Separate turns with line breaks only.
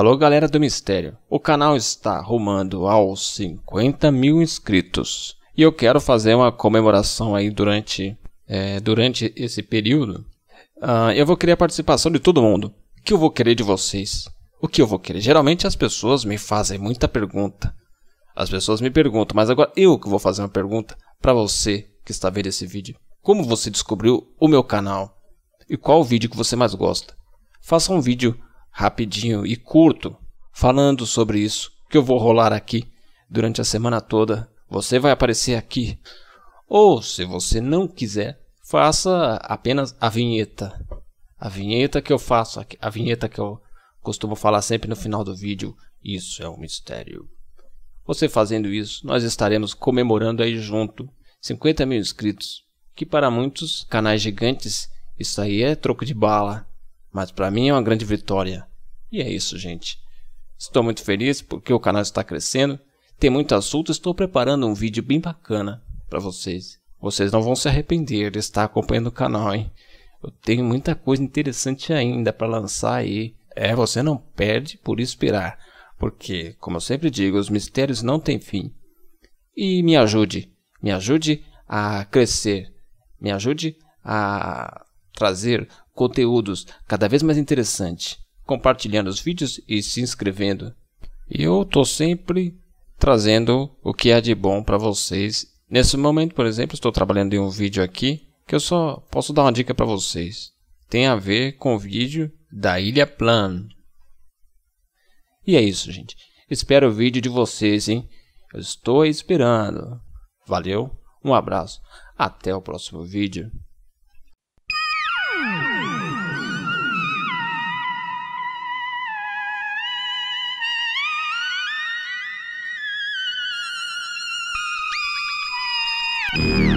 Alô galera do mistério, o canal está rumando aos 50 mil inscritos e eu quero fazer uma comemoração aí durante, é, durante esse período. Uh, eu vou querer a participação de todo mundo. O que eu vou querer de vocês? O que eu vou querer? Geralmente as pessoas me fazem muita pergunta. As pessoas me perguntam, mas agora eu que vou fazer uma pergunta para você que está vendo esse vídeo. Como você descobriu o meu canal? E qual o vídeo que você mais gosta? Faça um vídeo rapidinho e curto falando sobre isso que eu vou rolar aqui durante a semana toda. Você vai aparecer aqui. Ou, se você não quiser, faça apenas a vinheta. A vinheta que eu faço a vinheta que eu costumo falar sempre no final do vídeo. Isso é um mistério. Você fazendo isso, nós estaremos comemorando aí junto 50 mil inscritos, que para muitos canais gigantes isso aí é troco de bala, mas para mim é uma grande vitória. E é isso, gente. Estou muito feliz porque o canal está crescendo, tem muito assunto, estou preparando um vídeo bem bacana para vocês. Vocês não vão se arrepender de estar acompanhando o canal, hein? Eu tenho muita coisa interessante ainda para lançar aí. É, você não perde por esperar, porque, como eu sempre digo, os mistérios não têm fim. E me ajude, me ajude a crescer, me ajude a trazer conteúdos cada vez mais interessantes compartilhando os vídeos e se inscrevendo. Eu estou sempre trazendo o que há de bom para vocês. Nesse momento, por exemplo, estou trabalhando em um vídeo aqui que eu só posso dar uma dica para vocês. Tem a ver com o vídeo da Ilha Plan. E é isso, gente. Espero o vídeo de vocês, hein? Eu estou esperando. Valeu, um abraço. Até o próximo vídeo. Mm-hmm.